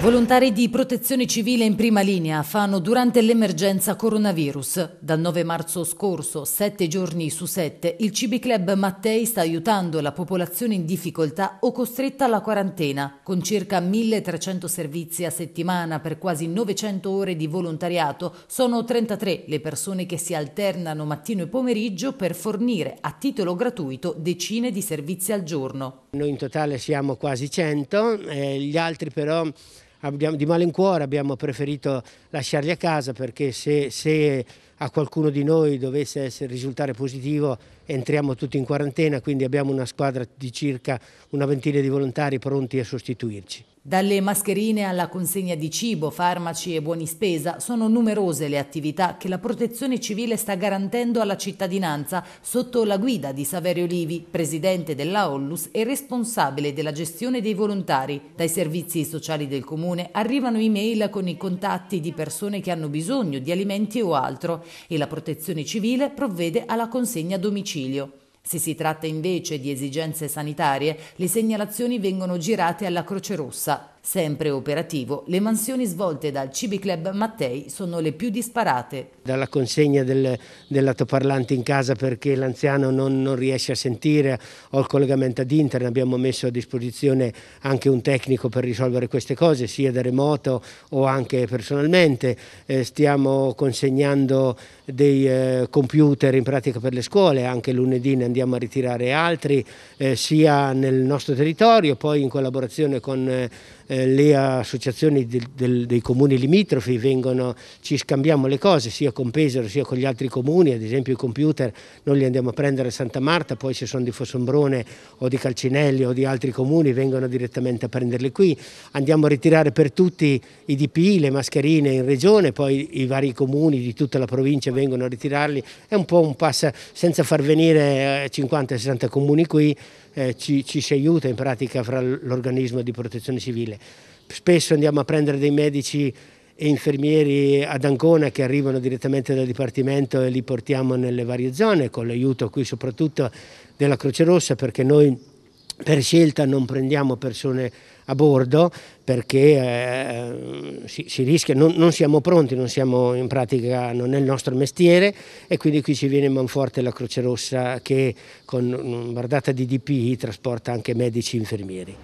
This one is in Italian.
Volontari di protezione civile in prima linea fanno durante l'emergenza coronavirus. Dal 9 marzo scorso, sette giorni su sette, il Cibi Club Mattei sta aiutando la popolazione in difficoltà o costretta alla quarantena, con circa 1300 servizi a settimana per quasi 900 ore di volontariato. Sono 33 le persone che si alternano mattino e pomeriggio per fornire a titolo gratuito decine di servizi al giorno. Noi in totale siamo quasi 100, eh, gli altri però abbiamo, di malincuore abbiamo preferito lasciarli a casa perché se, se a qualcuno di noi dovesse essere, risultare positivo entriamo tutti in quarantena, quindi abbiamo una squadra di circa una ventina di volontari pronti a sostituirci. Dalle mascherine alla consegna di cibo, farmaci e buoni spesa sono numerose le attività che la protezione civile sta garantendo alla cittadinanza sotto la guida di Saverio Livi, presidente della Ollus e responsabile della gestione dei volontari. Dai servizi sociali del comune arrivano email con i contatti di persone che hanno bisogno di alimenti o altro e la protezione civile provvede alla consegna a domicilio. Se si tratta invece di esigenze sanitarie, le segnalazioni vengono girate alla Croce Rossa, Sempre operativo, le mansioni svolte dal Cibi Club Mattei sono le più disparate. Dalla consegna del, dell'altoparlante in casa perché l'anziano non, non, riesce a sentire o il collegamento ad internet, abbiamo messo a disposizione anche un tecnico per risolvere queste cose, sia da remoto o anche personalmente. Eh, stiamo consegnando dei eh, computer in pratica per le scuole, anche lunedì ne andiamo a ritirare altri, eh, sia nel nostro territorio, poi in collaborazione con eh, eh, le associazioni del, del, dei comuni limitrofi, vengono, ci scambiamo le cose sia con Pesaro sia con gli altri comuni, ad esempio i computer noi li andiamo a prendere a Santa Marta, poi se sono di Fossombrone o di Calcinelli o di altri comuni vengono direttamente a prenderli qui, andiamo a ritirare per tutti i DPI, le mascherine in regione, poi i vari comuni di tutta la provincia vengono a ritirarli, è un po' un passa senza far venire 50-60 eh, comuni qui, eh, ci, ci si aiuta in pratica fra l'organismo di protezione civile. Spesso andiamo a prendere dei medici e infermieri ad Ancona che arrivano direttamente dal Dipartimento e li portiamo nelle varie zone con l'aiuto qui soprattutto della Croce Rossa perché noi per scelta non prendiamo persone a bordo perché eh, si, si, rischia, non, non, siamo pronti, non siamo in pratica, non è il nostro mestiere e quindi qui ci viene in manforte la Croce Rossa che con guardata di DPI trasporta anche medici e infermieri.